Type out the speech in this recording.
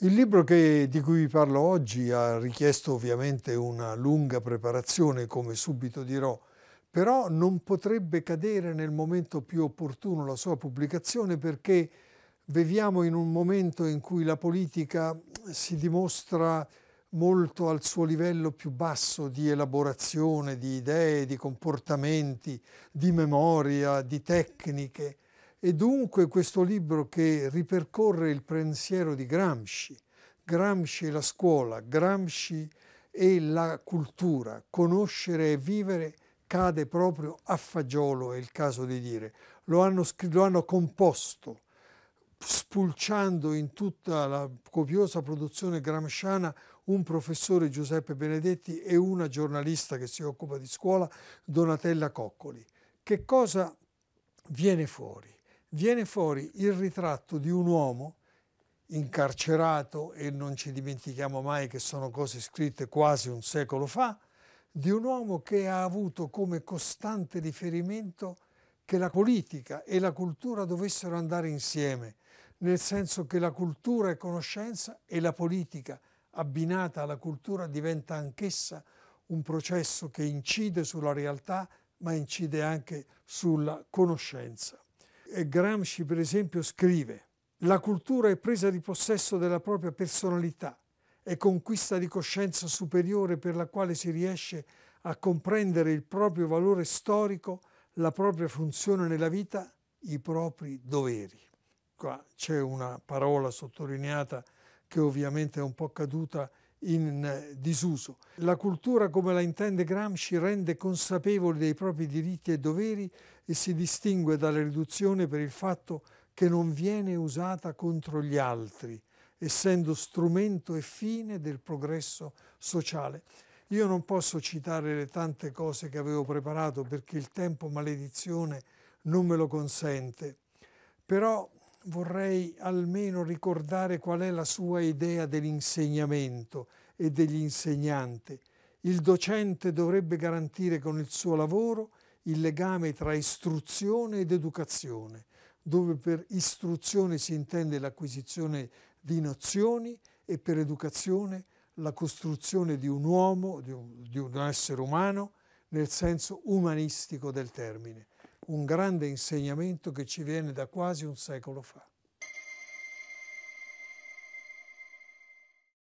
Il libro che, di cui vi parlo oggi ha richiesto ovviamente una lunga preparazione, come subito dirò, però non potrebbe cadere nel momento più opportuno la sua pubblicazione perché viviamo in un momento in cui la politica si dimostra molto al suo livello più basso di elaborazione di idee, di comportamenti, di memoria, di tecniche e dunque questo libro che ripercorre il pensiero di Gramsci, Gramsci e la scuola, Gramsci e la cultura, conoscere e vivere cade proprio a fagiolo, è il caso di dire. Lo hanno, lo hanno composto, spulciando in tutta la copiosa produzione gramsciana un professore Giuseppe Benedetti e una giornalista che si occupa di scuola, Donatella Coccoli. Che cosa viene fuori? viene fuori il ritratto di un uomo incarcerato e non ci dimentichiamo mai che sono cose scritte quasi un secolo fa, di un uomo che ha avuto come costante riferimento che la politica e la cultura dovessero andare insieme, nel senso che la cultura è conoscenza e la politica abbinata alla cultura diventa anch'essa un processo che incide sulla realtà ma incide anche sulla conoscenza. Gramsci, per esempio, scrive «La cultura è presa di possesso della propria personalità, è conquista di coscienza superiore per la quale si riesce a comprendere il proprio valore storico, la propria funzione nella vita, i propri doveri». Qua c'è una parola sottolineata che ovviamente è un po' caduta in eh, disuso. La cultura come la intende Gramsci rende consapevoli dei propri diritti e doveri e si distingue dalla riduzione per il fatto che non viene usata contro gli altri, essendo strumento e fine del progresso sociale. Io non posso citare le tante cose che avevo preparato perché il tempo maledizione non me lo consente, però vorrei almeno ricordare qual è la sua idea dell'insegnamento e degli insegnanti. Il docente dovrebbe garantire con il suo lavoro il legame tra istruzione ed educazione, dove per istruzione si intende l'acquisizione di nozioni e per educazione la costruzione di un uomo, di un, di un essere umano, nel senso umanistico del termine un grande insegnamento che ci viene da quasi un secolo fa.